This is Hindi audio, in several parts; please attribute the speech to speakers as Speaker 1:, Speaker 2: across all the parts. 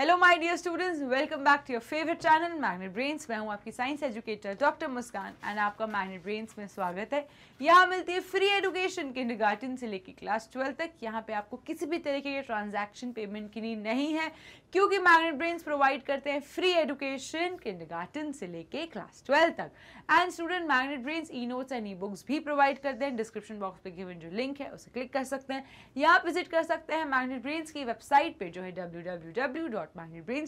Speaker 1: hello my dear students welcome back to your favourite channel magnet brains मैं हूं आपकी science educator doctor Muskan and आपका मैग्नेट ब्रेन्स में स्वागत है यहाँ मिलती है फ्री एजुकेशन के से लेकर क्लास ट्वेल्व तक यहाँ पे आपको किसी भी तरीके के ट्रांजैक्शन पेमेंट की नहीं है क्योंकि मैग्नेट ब्रेन्स प्रोवाइड करते हैं फ्री एजुकेशन किंडरगार्टन से लेके क्लास ट्वेल्व तक and student magnet brains E notes and E books भी प्रोवाइड करते हैं डिस्क्रिप्शन बॉक्स पे गिवन जो लिंक है उसे क्लिक कर सकते हैं या आप विजिट कर सकते हैं मैग्नेट ब्रेन्स की वेबसाइट पे जो है डब्ल्यू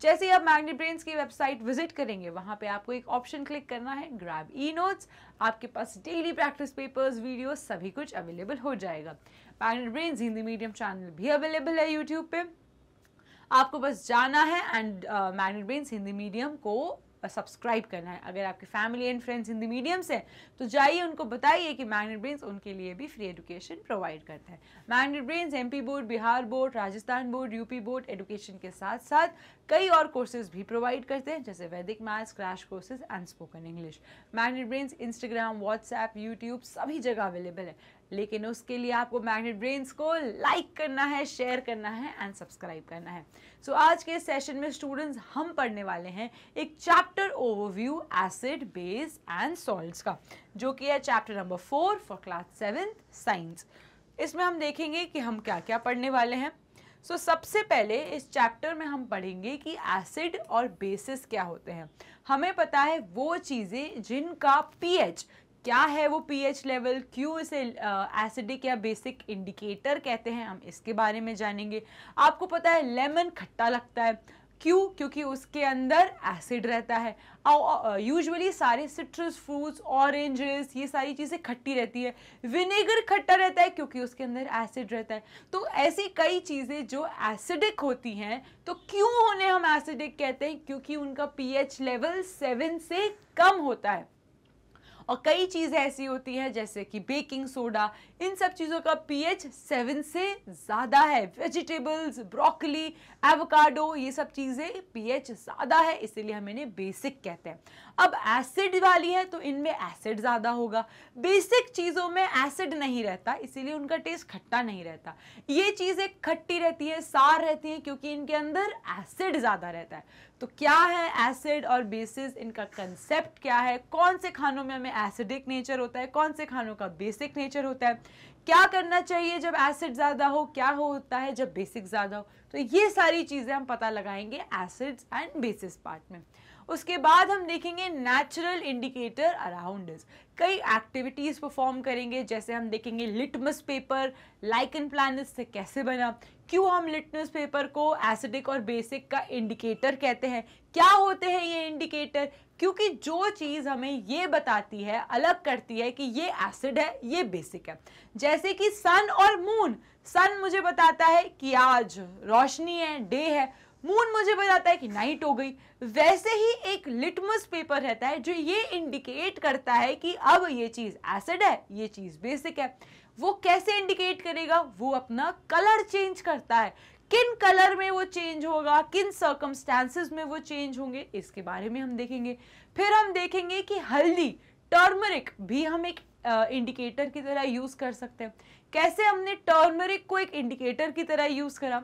Speaker 1: जैसे ही आप मैग्नेट ब्रेन्स की वेबसाइट विजिट करेंगे वहाँ पे आपको एक ऑप्शन क्लिक करना है ग्रैब ई नोट्स आपके पास डेली प्रैक्टिस पेपर्स वीडियो सभी कुछ अवेलेबल हो जाएगा magnet brains Hindi medium channel भी अवेलेबल है यूट्यूब पे आपको बस जाना है and magnet brain Hindi medium को सब्सक्राइब uh, करना है अगर आपके family and friends Hindi medium से तो जाइए उनको बताइए कि मैग्नेट ब्रेन उनके लिए भी फ्री एजुकेशन प्रोवाइड करता है magnet M MP board Bihar board Rajasthan board UP board education के साथ साथ कई और कोर्सेज भी प्रोवाइड करते हैं जैसे Vedic maths crash courses and spoken English magnet brain Instagram WhatsApp YouTube सभी जगह अवेलेबल है लेकिन उसके लिए आपको मैग्नेट ब्रेन्स को लाइक करना है शेयर करना है एंड सब्सक्राइब करना है सो so, आज के सेशन में स्टूडेंट्स हम पढ़ने वाले हैं एक chapter overview acid base and salts का जो कि है chapter number four for class seventh science इसमें हम देखेंगे कि हम क्या क्या पढ़ने वाले हैं सो so, सबसे पहले इस चैप्टर में हम पढ़ेंगे कि एसिड और बेसिस क्या होते हैं हमें पता है वो चीज़ें जिनका पीएच क्या है वो पीएच लेवल क्यों इसे एसिडिक या बेसिक इंडिकेटर कहते हैं हम इसके बारे में जानेंगे आपको पता है लेमन खट्टा लगता है क्यों क्योंकि उसके अंदर एसिड रहता है यूजुअली सारे सिट्रस फ्रूट्स ऑरेंजेस ये सारी चीज़ें खट्टी रहती है विनेगर खट्टा रहता है क्योंकि उसके अंदर एसिड रहता है तो ऐसी कई चीज़ें जो एसिडिक होती हैं तो क्यों उन्हें हम एसिडिक कहते हैं क्योंकि उनका पीएच लेवल सेवन से कम होता है और कई चीज़ें ऐसी होती हैं जैसे कि बेकिंग सोडा इन सब चीज़ों का पीएच सेवन से ज़्यादा है वेजिटेबल्स ब्रोकली एवोकाडो ये सब चीज़ें पीएच ज़्यादा है इसीलिए हम इन्हें बेसिक कहते हैं अब एसिड वाली है तो इनमें एसिड ज़्यादा होगा बेसिक चीज़ों में एसिड नहीं रहता इसीलिए उनका टेस्ट खट्टा नहीं रहता ये चीज़ें खट्टी रहती है सार रहती हैं क्योंकि इनके अंदर एसिड ज़्यादा रहता है तो क्या है एसिड और बेसिस इनका कंसेप्ट क्या है कौन से खानों में हमें एसिडिक नेचर होता है कौन से खानों का बेसिक नेचर होता है क्या करना चाहिए जब एसिड ज़्यादा हो क्या हो होता है जब बेसिक ज़्यादा हो तो ये सारी चीज़ें हम पता लगाएंगे एसिड्स एंड बेसिस पार्ट में उसके बाद हम देखेंगे नेचुरल इंडिकेटर अराउंड कई एक्टिविटीज़ परफॉर्म करेंगे जैसे हम देखेंगे लिटमस पेपर लाइकन प्लानट से कैसे बना क्यों हम लिटमस पेपर को एसिडिक और बेसिक का इंडिकेटर कहते हैं क्या होते हैं ये इंडिकेटर क्योंकि जो चीज़ हमें ये बताती है अलग करती है कि ये एसिड है ये बेसिक है जैसे कि सन और मून सन मुझे बताता है कि आज रोशनी है डे है मून मुझे बताता है कि नाइट हो गई वैसे ही एक लिटमस पेपर रहता है जो ये इंडिकेट करता है कि अब ये चीज़ एसिड है ये चीज़ बेसिक है वो कैसे इंडिकेट करेगा वो अपना कलर चेंज करता है किन कलर में वो चेंज होगा किन सर्कमस्टांसिस में वो चेंज होंगे इसके बारे में हम देखेंगे फिर हम देखेंगे कि हल्दी टर्मरिक भी हम एक इंडिकेटर की तरह यूज़ कर सकते हैं कैसे हमने टर्मरिक को एक इंडिकेटर की तरह यूज़ करा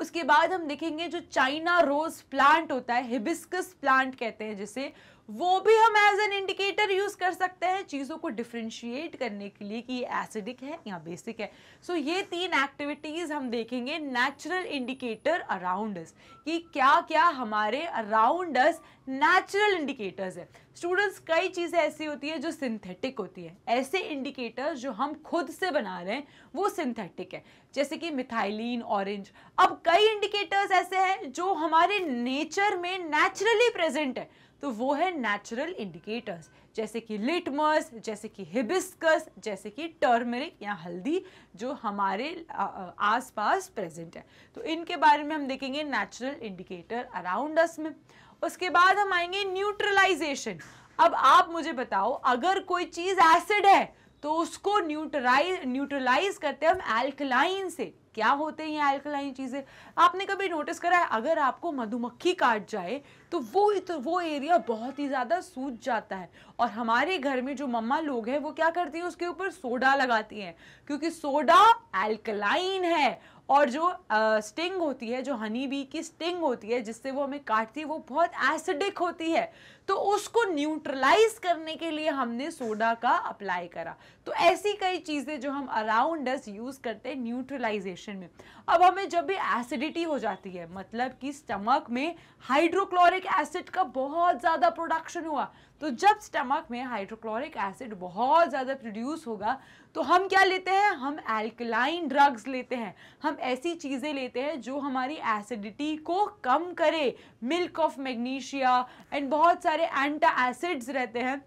Speaker 1: उसके बाद हम देखेंगे जो चाइना रोज प्लांट होता है हिबिस्कस प्लांट कहते हैं जिसे वो भी हम एज एन इंडिकेटर यूज़ कर सकते हैं चीज़ों को डिफ्रेंशिएट करने के लिए कि ये एसिडिक है या बेसिक है सो so, ये तीन एक्टिविटीज़ हम देखेंगे नेचुरल इंडिकेटर अराउंड अस कि क्या क्या हमारे अराउंड अस नेचुरल इंडिकेटर्स है स्टूडेंट्स कई चीज़ें ऐसी होती है जो सिंथेटिक होती है ऐसे इंडिकेटर्स जो हम खुद से बना रहे हैं वो सिंथेटिक है जैसे कि मिथाइलिन ऑरेंज अब कई इंडिकेटर्स ऐसे हैं जो हमारे नेचर में नेचुरली प्रेजेंट है तो वो है नेचुरल इंडिकेटर्स जैसे कि लिटमस जैसे कि हिबिस्कस जैसे कि टर्मरिक या हल्दी जो हमारे आसपास प्रेजेंट है तो इनके बारे में हम देखेंगे नेचुरल इंडिकेटर अराउंड अस में उसके बाद हम आएंगे न्यूट्रलाइजेशन अब आप मुझे बताओ अगर कोई चीज़ एसिड है तो उसको न्यूट्राइज न्यूट्रलाइज करते हैं हम एल्कलाइन से क्या होते हैं ये एल्कलाइन चीज़ें आपने कभी नोटिस करा है अगर आपको मधुमक्खी काट जाए तो वो तो वो एरिया बहुत ही ज़्यादा सूज जाता है और हमारे घर में जो मम्मा लोग हैं वो क्या करती हैं उसके ऊपर सोडा लगाती हैं क्योंकि सोडा एल्कलाइन है और जो स्टिंग होती है जो हनी बी की स्टिंग होती है जिससे वो हमें काटती है वो बहुत एसिडिक होती है तो उसको न्यूट्रलाइज करने के लिए हमने सोडा का अप्लाई करा तो ऐसी कई चीज़ें जो हम अराउंड अस यूज़ करते हैं न्यूट्रलाइजेशन में अब हमें जब भी एसिडिटी हो जाती है मतलब कि स्टमक में हाइड्रोक्लोरिक एसिड का बहुत ज़्यादा प्रोडक्शन हुआ तो जब स्टमक में हाइड्रोक्लोरिक एसिड बहुत ज़्यादा प्रोड्यूस होगा तो हम क्या लेते हैं हम एल्कलाइन ड्रग्स लेते हैं हम ऐसी चीज़ें लेते हैं जो हमारी एसिडिटी को कम करे मिल्क ऑफ मैग्नीशिया एंड बहुत सारे एंटा एसिड्स रहते हैं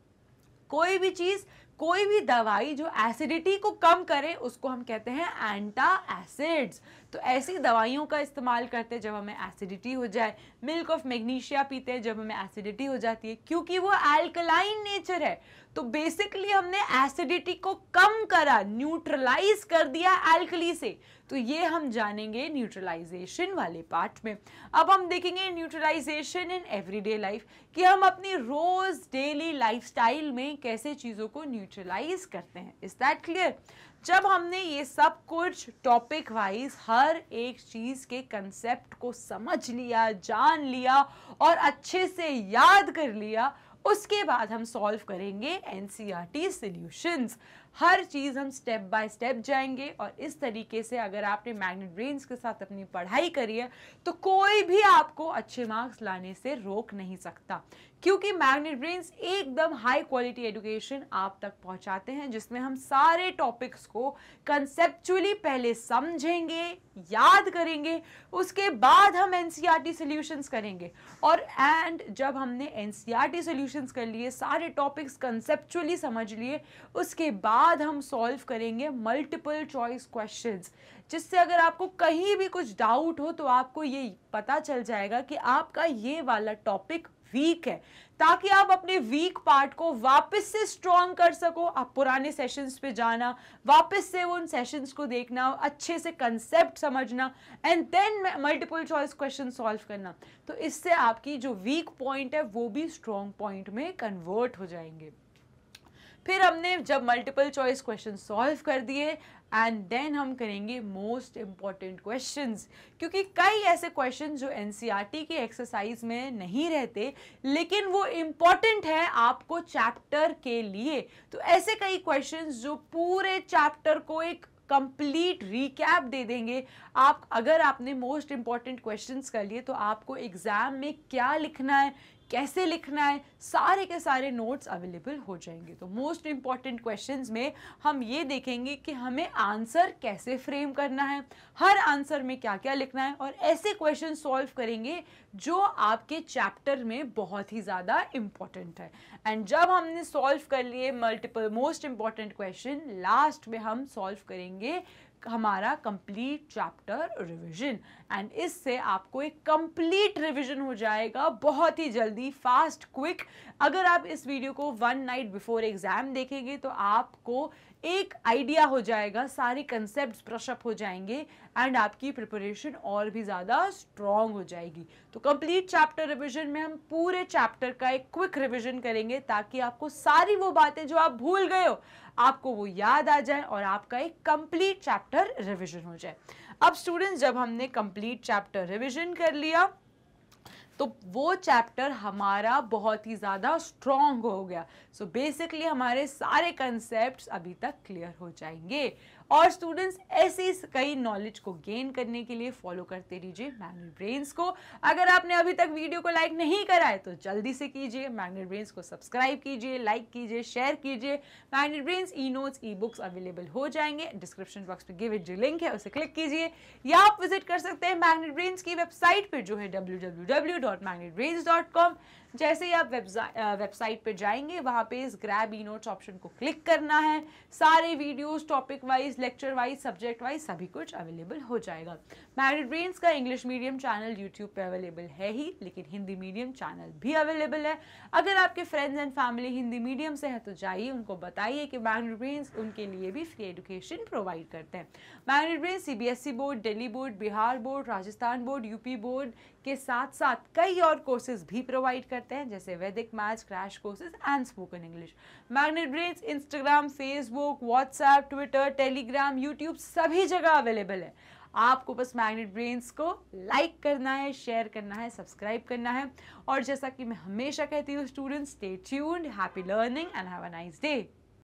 Speaker 1: कोई भी चीज़ कोई भी दवाई जो एसिडिटी को कम करे उसको हम कहते हैं एंटा एसिड्स तो ऐसी दवाइयों का इस्तेमाल करते हैं जब हमें एसिडिटी हो जाए मिल्क ऑफ मैग्नीशिया पीते हैं जब हमें एसिडिटी हो जाती है क्योंकि वो एल्कलाइन नेचर है तो बेसिकली हमने एसिडिटी को कम करा न्यूट्रलाइज कर दिया एल्कली से तो ये हम जानेंगे न्यूट्रलाइजेशन वाले पार्ट में अब हम देखेंगे न्यूट्रलाइजेशन इन एवरीडे लाइफ कि हम अपनी रोज़ डेली लाइफस्टाइल में कैसे चीज़ों को न्यू न्यूट्रलाइज करते हैं इज दैट क्लियर जब हमने ये सब कुछ टॉपिक वाइज हर एक चीज़ के कंसेप्ट को समझ लिया जान लिया और अच्छे से याद कर लिया उसके बाद हम सॉल्व करेंगे एन सी आर टी हर चीज़ हम स्टेप बाय स्टेप जाएंगे और इस तरीके से अगर आपने मैग्नेट ब्रेन्स के साथ अपनी पढ़ाई करी है तो कोई भी आपको अच्छे मार्क्स लाने से रोक नहीं सकता क्योंकि मैग्नेट ब्रेन्स एकदम हाई क्वालिटी एजुकेशन आप तक पहुंचाते हैं जिसमें हम सारे टॉपिक्स को कंसेप्चुअली पहले समझेंगे याद करेंगे उसके बाद हम एन सी e करेंगे और एंड जब हमने एन सी e कर लिए सारे टॉपिक्स कंसेप्चुअली समझ लिए उसके बाद बाद हम सॉल्व करेंगे मल्टीपल चॉइस क्वेश्चंस जिससे अगर आपको कहीं भी कुछ डाउट हो तो आपको ये पता चल जाएगा कि आपका ये वाला टॉपिक वीक है ताकि आप अपने वीक पार्ट को वापस से स्ट्रॉन्ग कर सको आप पुराने सेशंस पे जाना वापस से उन सेशंस को देखना अच्छे से कंसेप्ट समझना and then multiple choice question solve करना तो इससे आपकी जो वीक पॉइंट है वो भी स्ट्रॉन्ग पॉइंट में कन्वर्ट हो जाएंगे फिर हमने जब मल्टीपल चॉइस क्वेश्चन सॉल्व कर दिए एंड देन हम करेंगे मोस्ट इम्पॉर्टेंट क्वेश्चंस क्योंकि कई ऐसे क्वेश्चन जो एन e की एक्सरसाइज में नहीं रहते लेकिन वो इम्पॉर्टेंट है आपको चैप्टर के लिए तो ऐसे कई क्वेश्चन जो पूरे चैप्टर को एक कंप्लीट रिकैप दे देंगे आप अगर आपने मोस्ट इम्पॉर्टेंट क्वेश्चंस कर लिए तो आपको एग्ज़ाम में क्या लिखना है कैसे लिखना है सारे के सारे नोट्स अवेलेबल हो जाएंगे तो मोस्ट इम्पॉर्टेंट क्वेश्चन में हम ये देखेंगे कि हमें आंसर कैसे फ्रेम करना है हर आंसर में क्या क्या लिखना है और ऐसे क्वेश्चन सॉल्व करेंगे जो आपके चैप्टर में बहुत ही ज़्यादा इम्पॉर्टेंट है एंड जब हमने सॉल्व कर लिए multiple most important question last में हम सॉल्व करेंगे हमारा कंप्लीट चैप्टर रिवीजन एंड इससे आपको एक कंप्लीट रिवीजन हो जाएगा बहुत ही जल्दी फास्ट क्विक अगर आप इस वीडियो को वन नाइट बिफोर एग्ज़ाम देखेंगे तो आपको एक आइडिया हो जाएगा सारे कंसेप्ट ब्रशअप हो जाएंगे एंड आपकी प्रिपरेशन और भी ज़्यादा स्ट्रॉन्ग हो जाएगी तो कंप्लीट चैप्टर रिविजन में हम पूरे चैप्टर का एक क्विक रिविजन करेंगे ताकि आपको सारी वो बातें जो आप भूल गए हो आपको वो याद आ जाए और आपका एक कंप्लीट चैप्टर रिविजन हो जाए अब स्टूडेंट्स जब हमने कंप्लीट चैप्टर रिविजन कर लिया तो वो चैप्टर हमारा बहुत ही ज़्यादा स्ट्रॉन्ग हो गया सो so बेसिकली हमारे सारे कंसेप्ट अभी तक क्लियर हो जाएंगे और स्टूडेंट्स ऐसे कई नॉलेज को गेन करने के लिए फॉलो करते रहिए मैग्नेट ब्रेन्स को अगर आपने अभी तक वीडियो को लाइक नहीं करा है तो जल्दी से कीजिए मैग्नेट ब्रेन्स को सब्सक्राइब कीजिए लाइक कीजिए शेयर कीजिए मैग्नेट ब्रेन्स ई नोट्स ई बुक्स अवेलेबल हो जाएंगे डिस्क्रिप्शन बॉक्स में गिव इट जो लिंक है उसे क्लिक कीजिए या आप विजिट कर सकते हैं मैग्नेट ब्रेन्स की वेबसाइट पर जो है डब्ल्यू जैसे ही आप वेबसाइट पर जाएंगे वहाँ पे इस ग्रैब ई नोट्स ऑप्शन को क्लिक करना है सारे videos topic wise wise lecture wise subject wise सभी कुछ अवेलेबल हो जाएगा मैरिड ब्रेन्स का इंग्लिश मीडियम चैनल यूट्यूब पे अवेलेबल है ही लेकिन हिंदी मीडियम चैनल भी अवेलेबल है अगर आपके friends and family Hindi medium से है तो जाइए उनको बताइए कि मैरिड ब्रेन्स उनके लिए भी फ्री एजुकेशन प्रोवाइड करते हैं married brain C board Delhi board Bihar board Rajasthan board UP board के साथ साथ कई और कोर्सेज भी प्रोवाइड करते हैं जैसे Vedic maths crash courses and spoken English Magnet Brains Instagram Facebook WhatsApp Twitter tele Telegram YouTube सभी जगह अवेलेबल है आपको बस मैग्नेट ब्रेन्स को लाइक करना है शेयर करना है सब्सक्राइब करना है और जैसा कि मैं हमेशा कहती हूँ students stay tuned happy learning and have a nice day